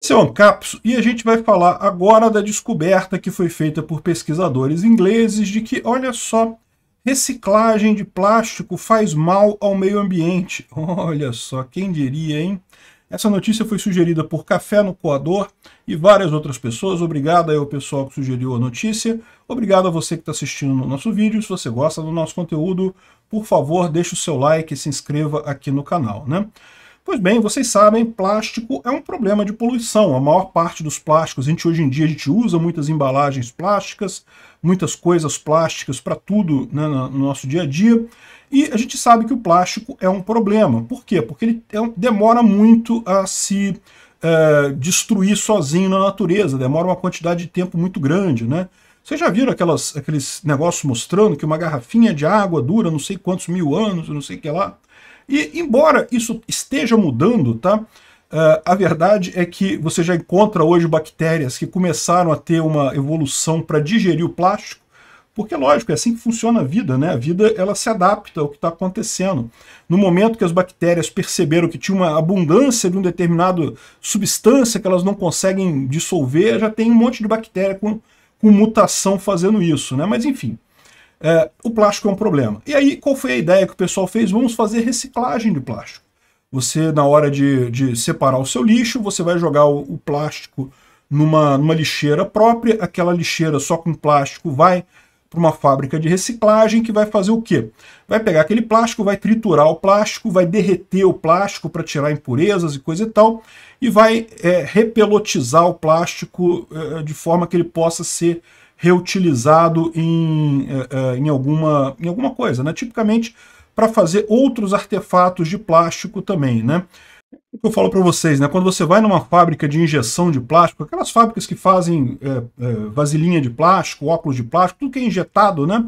Esse é o Ancapso e a gente vai falar agora da descoberta que foi feita por pesquisadores ingleses de que, olha só, reciclagem de plástico faz mal ao meio ambiente. Olha só, quem diria, hein? Essa notícia foi sugerida por Café no Coador e várias outras pessoas. Obrigado aí ao pessoal que sugeriu a notícia. Obrigado a você que está assistindo o nosso vídeo. Se você gosta do nosso conteúdo, por favor, deixe o seu like e se inscreva aqui no canal, né? Pois bem, vocês sabem, plástico é um problema de poluição. A maior parte dos plásticos, a gente hoje em dia a gente usa muitas embalagens plásticas, muitas coisas plásticas para tudo né, no nosso dia a dia. E a gente sabe que o plástico é um problema. Por quê? Porque ele é demora muito a se é, destruir sozinho na natureza, demora uma quantidade de tempo muito grande, né? Vocês já viram aquelas, aqueles negócios mostrando que uma garrafinha de água dura não sei quantos mil anos, não sei o que lá? E embora isso esteja mudando, tá? Uh, a verdade é que você já encontra hoje bactérias que começaram a ter uma evolução para digerir o plástico, porque, lógico, é assim que funciona a vida, né? A vida ela se adapta ao que está acontecendo. No momento que as bactérias perceberam que tinha uma abundância de um determinado substância que elas não conseguem dissolver, já tem um monte de bactéria com com mutação fazendo isso, né? Mas enfim, é, o plástico é um problema. E aí, qual foi a ideia que o pessoal fez? Vamos fazer reciclagem de plástico. Você, na hora de, de separar o seu lixo, você vai jogar o, o plástico numa, numa lixeira própria, aquela lixeira só com plástico vai para uma fábrica de reciclagem que vai fazer o quê? Vai pegar aquele plástico, vai triturar o plástico, vai derreter o plástico para tirar impurezas e coisa e tal, e vai é, repelotizar o plástico é, é de forma que ele possa ser reutilizado em, é, é em, alguma, em alguma coisa, né? tipicamente para fazer outros artefatos de plástico também. Né? o que eu falo para vocês, né? Quando você vai numa fábrica de injeção de plástico, aquelas fábricas que fazem é, é, vasilhinha de plástico, óculos de plástico, tudo que é injetado, né?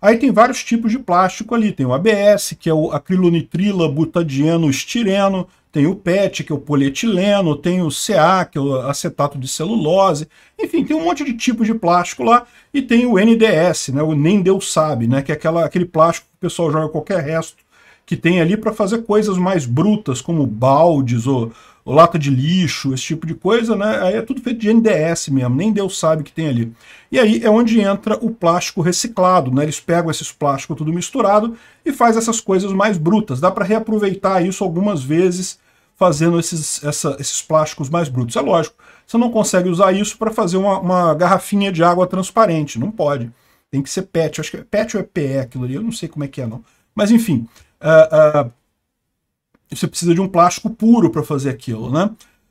Aí tem vários tipos de plástico ali. Tem o ABS, que é o acrilonitrila butadieno estireno, tem o PET, que é o polietileno, tem o CA, que é o acetato de celulose. Enfim, tem um monte de tipos de plástico lá. E tem o NDS, né? O nem Deus sabe, né? Que é aquela, aquele plástico que o pessoal joga qualquer resto que tem ali para fazer coisas mais brutas, como baldes ou, ou, lata de lixo, esse tipo de coisa, né? Aí é tudo feito de NDS mesmo, nem Deus sabe que tem ali. E aí é onde entra o plástico reciclado, né? Eles pegam esses plásticos tudo misturado e faz essas coisas mais brutas. Dá para reaproveitar isso algumas vezes fazendo esses, essa, esses plásticos mais brutos. É lógico, você não consegue usar isso para fazer uma, uma, garrafinha de água transparente, não pode. Tem que ser PET, acho que é PET ou é PE aquilo ali, eu não sei como é que é não. Mas enfim, uh, uh, você precisa de um plástico puro para fazer aquilo, né?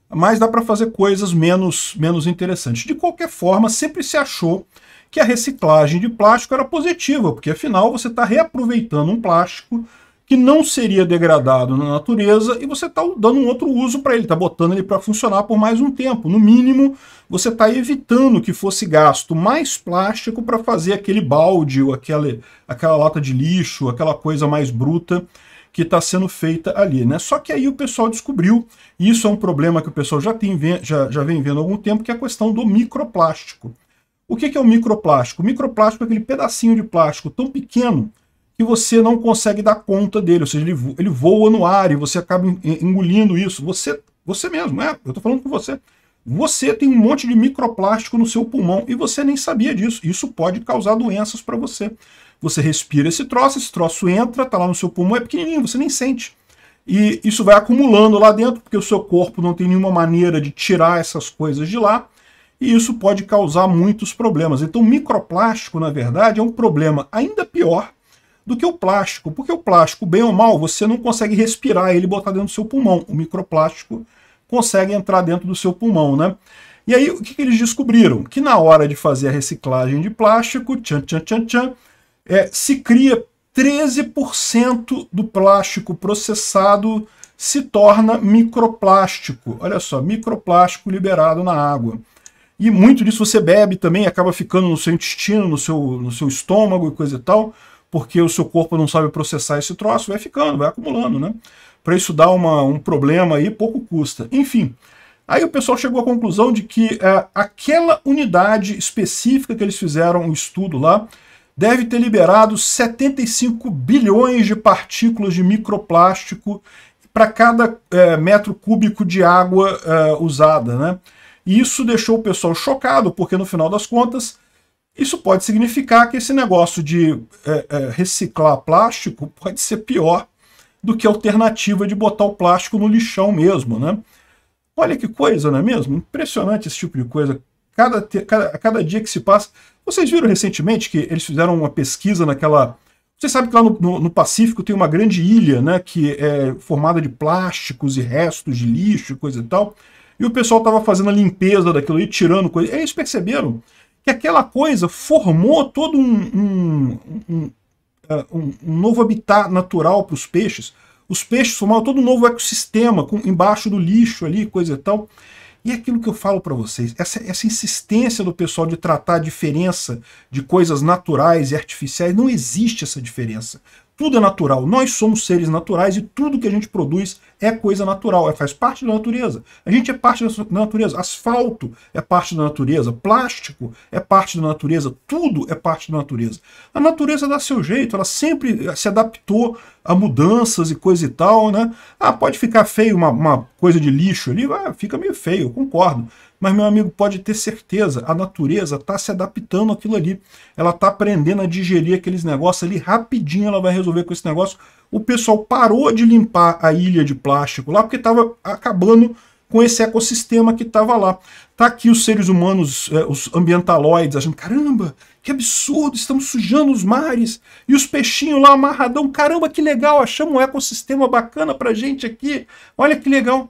Mas dá para fazer coisas menos, menos interessantes. De qualquer forma, sempre se achou que a reciclagem de plástico era positiva, porque afinal você está reaproveitando um plástico que não seria degradado na natureza e você está dando um outro uso para ele, está botando ele para funcionar por mais um tempo. No mínimo, você está evitando que fosse gasto mais plástico para fazer aquele balde ou aquela, aquela lata de lixo, aquela coisa mais bruta que está sendo feita ali, né? Só que aí o pessoal descobriu, e isso é um problema que o pessoal já, tem, já, já vem vendo há algum tempo, que é a questão do microplástico. O que, que é o microplástico? O microplástico é aquele pedacinho de plástico tão pequeno e você não consegue dar conta dele, ou seja, ele, voa, ele voa no ar e você acaba engolindo isso. Você, você mesmo, é, eu estou falando com você. Você tem um monte de microplástico no seu pulmão e você nem sabia disso. Isso pode causar doenças para você. Você respira esse troço, esse troço entra, está lá no seu pulmão, é pequenininho, você nem sente. E isso vai acumulando lá dentro, porque o seu corpo não tem nenhuma maneira de tirar essas coisas de lá. E isso pode causar muitos problemas. Então, microplástico, na verdade, é um problema ainda pior do que o plástico, porque o plástico, bem ou mal, você não consegue respirar ele e botar dentro do seu pulmão. O microplástico consegue entrar dentro do seu pulmão, né? E aí, o que, que eles descobriram? Que na hora de fazer a reciclagem de plástico, tchan, tchan, tchan, tchan, é, se cria 13% do plástico processado se torna microplástico. Olha só, microplástico liberado na água. E muito disso você bebe também, acaba ficando no seu intestino, no seu, no seu estômago e coisa e tal porque o seu corpo não sabe processar esse troço, vai ficando, vai acumulando, né? Para isso dar uma, um problema aí, pouco custa. Enfim, aí o pessoal chegou à conclusão de que é, aquela unidade específica que eles fizeram o um estudo lá deve ter liberado 75 bilhões de partículas de microplástico para cada é, metro cúbico de água é, usada, né? E isso deixou o pessoal chocado, porque no final das contas isso pode significar que esse negócio de é, é, reciclar plástico pode ser pior do que a alternativa de botar o plástico no lixão mesmo, né? Olha que coisa, não é mesmo? Impressionante esse tipo de coisa. Cada, cada, cada dia que se passa... Vocês viram recentemente que eles fizeram uma pesquisa naquela... Vocês sabem que lá no, no, no, Pacífico tem uma grande ilha, né, que é formada de plásticos e restos de lixo, e coisa e tal. E o pessoal estava fazendo a limpeza daquilo e tirando coisa. E eles perceberam que aquela coisa formou todo um, um, um, é, um novo habitat natural para os peixes. Os peixes formaram todo um novo ecossistema com, embaixo do lixo ali, coisa e tal. E é aquilo que eu falo para vocês, essa, essa insistência do pessoal de tratar a diferença de coisas naturais e artificiais, não existe essa diferença. Tudo é natural. Nós somos seres naturais e tudo que a gente produz é coisa natural, é, faz parte da natureza. A gente é parte da natureza. Asfalto é parte da natureza, plástico é parte da natureza, tudo é parte da natureza. A natureza dá seu jeito, ela sempre se adaptou a mudanças e coisa e tal, né? Ah, pode ficar feio uma, uma coisa de lixo ali, ah, fica meio feio, concordo. Mas, meu amigo, pode ter certeza, a natureza está se adaptando àquilo ali. Ela está aprendendo a digerir aqueles negócios ali, rapidinho ela vai resolver com esse negócio. O pessoal parou de limpar a ilha de plástico lá porque estava acabando com esse ecossistema que estava lá. Tá aqui os seres humanos, eh, os ambientaloides, achando, caramba, que absurdo, estamos sujando os mares. E os peixinhos lá amarradão, caramba, que legal, achamos um ecossistema bacana para gente aqui. Olha que legal